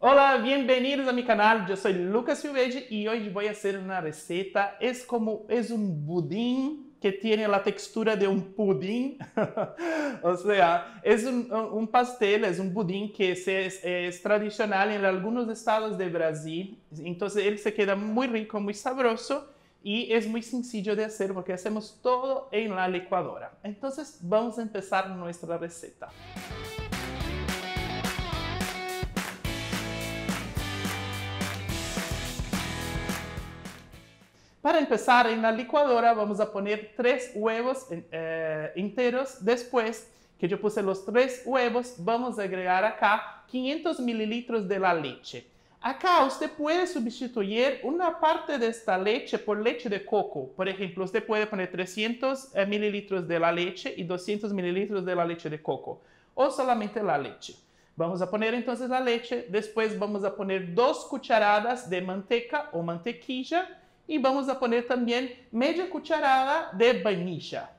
Olá, bem-vindos a meu canal. Eu sou Lucas Silveira e hoje vou fazer uma receita. receta. como é um budín que tem a textura de um pudim, ou seja, é um pastel, é um budim que é tradicional em alguns estados do Brasil. Então, ele se queda muito rico, muito sabroso e é muito sencillo de fazer, porque fazemos tudo em la licuadora. Então, vamos começar nossa receita. Música Para empezar, en la licuadora vamos a poner tres huevos eh, eh, enteros. Después que yo puse los tres huevos, vamos a agregar acá 500 mililitros de la leche. Acá usted puede sustituir una parte de esta leche por leche de coco. Por ejemplo, usted puede poner 300 eh, mililitros de la leche y 200 mililitros de la leche de coco. O solamente la leche. Vamos a poner entonces la leche. Después vamos a poner dos cucharadas de manteca o mantequilla y vamos a poner también media cucharada de vainilla.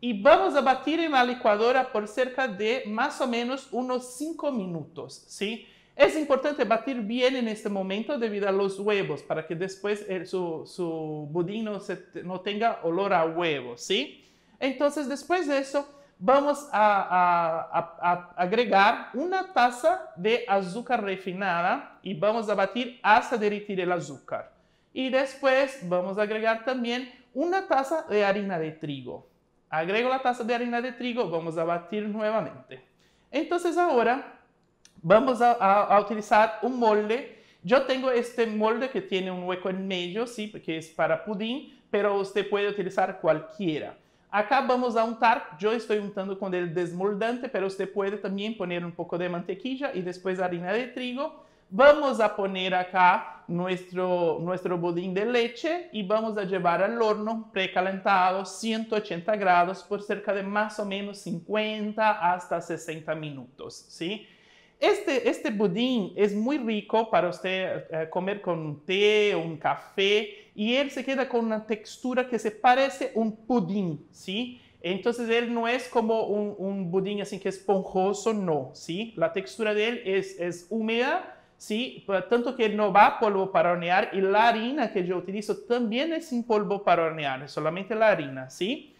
Y vamos a batir en la licuadora por cerca de más o menos unos 5 minutos, ¿sí? Es importante batir bien en este momento debido a los huevos para que después eh, su, su, budín no, tenga olor a huevo, ¿sí? Entonces, después de eso, vamos a, a agregar una taza de azúcar refinada y vamos a batir hasta derretir el azúcar. Y después vamos a agregar también una taza de harina de trigo. Agrego la taza de harina de trigo, vamos a batir nuevamente. Entonces ahora vamos a, utilizar un molde. Yo tengo este molde que tiene un hueco en medio, sí, porque es para pudín, pero usted puede utilizar cualquiera. Acá vamos a untar, yo estoy untando con el desmoldante, pero usted puede también poner un poco de mantequilla y después harina de trigo Vamos a poner acá nuestro, nuestro budín de leche y vamos a llevar al horno precalentado 180 grados por cerca de más o menos 50 hasta 60 minutos, ¿sí? Este, este budín es muy rico para usted eh, comer con un té o un café y él se queda con una textura que se parece a un pudín, ¿sí? Entonces él no es como un, un budín así que esponjoso, no, ¿sí? La textura de él es, es húmeda, ¿sí? Tanto que no va polvo para hornear y la harina que yo utilizo también es sin polvo para hornear, solamente la harina, ¿sí?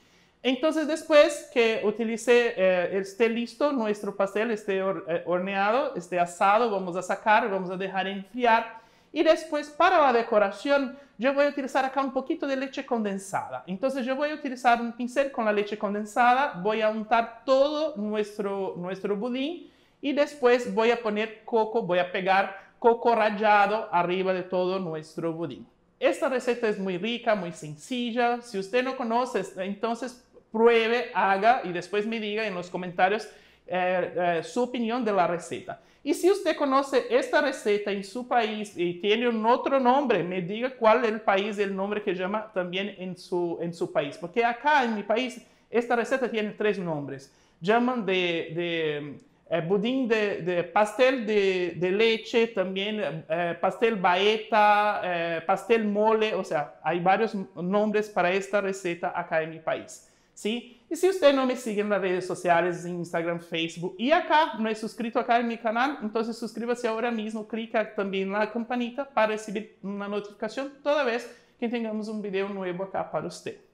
Entonces después que utilice, eh, esté listo nuestro pastel, esté eh, horneado, esté asado, vamos a sacar, vamos a dejar enfriar. Y después para la decoración yo voy a utilizar acá un poquito de leche condensada. Entonces yo voy a utilizar un pincel con la leche condensada, voy a untar todo nuestro, nuestro budín y después voy a poner coco, voy a pegar coco rallado arriba de todo nuestro budín. Esta receta es muy rica, muy sencilla. Si usted no conoce, entonces pruebe, haga y después me diga en los comentarios eh, eh, su opinión de la receta. Y si usted conoce esta receta en su país y tiene un otro nombre, me diga cuál es el país, el nombre que llama también en su, en su país. Porque acá en mi país esta receta tiene tres nombres. Llaman de eh, de, de, pastel de, de leche, eh, pastel baeta, eh, pastel mole, ou seja há vários nomes para esta receta aqui em meu país. sim e se você não me segue nas redes sociales, Instagram, Facebook e acá, não é suscrito acá em meu canal, então inscreva-se agora mesmo clica também na campanita para receber uma notificação toda vez que tenhamos um vídeo novo acá para você